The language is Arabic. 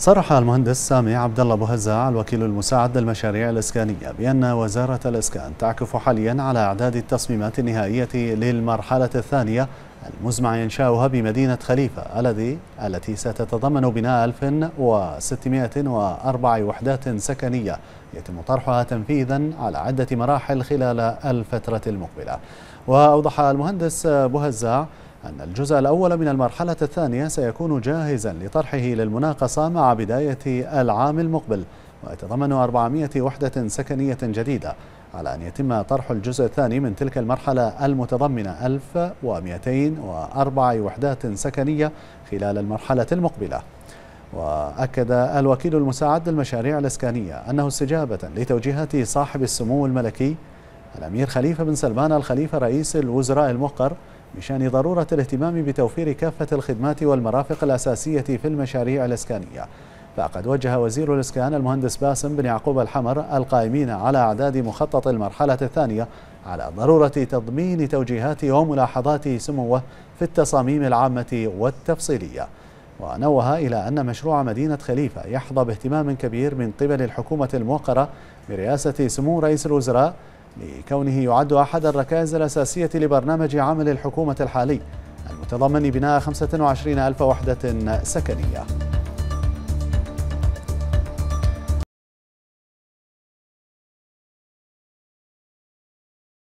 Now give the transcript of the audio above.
صرح المهندس سامي عبد الله بوهزاع الوكيل المساعد للمشاريع الإسكانية بأن وزارة الإسكان تعكف حاليا على إعداد التصميمات النهائية للمرحلة الثانية المزمع إنشاؤها بمدينة خليفة الذي التي ستتضمن بناء 1604 وحدات سكنية يتم طرحها تنفيذا على عدة مراحل خلال الفترة المقبلة وأوضح المهندس بوهزاع أن الجزء الأول من المرحلة الثانية سيكون جاهزا لطرحه للمناقصة مع بداية العام المقبل ويتضمن 400 وحدة سكنية جديدة على أن يتم طرح الجزء الثاني من تلك المرحلة المتضمنة 1204 وحدات سكنية خلال المرحلة المقبلة وأكد الوكيل المساعد للمشاريع الإسكانية أنه استجابة لتوجيهات صاحب السمو الملكي الأمير خليفة بن سلمان الخليفة رئيس الوزراء الموقر بشأن ضرورة الاهتمام بتوفير كافة الخدمات والمرافق الأساسية في المشاريع الإسكانية فقد وجه وزير الإسكان المهندس باسم بن يعقوب الحمر القائمين على أعداد مخطط المرحلة الثانية على ضرورة تضمين توجيهات وملاحظات سموه في التصاميم العامة والتفصيلية ونوه إلى أن مشروع مدينة خليفة يحظى باهتمام كبير من قبل الحكومة الموقرة برئاسة سمو رئيس الوزراء لكونه يعد أحد الركائز الأساسية لبرنامج عمل الحكومة الحالي المتضمن بناء 25 ألف وحدة سكنية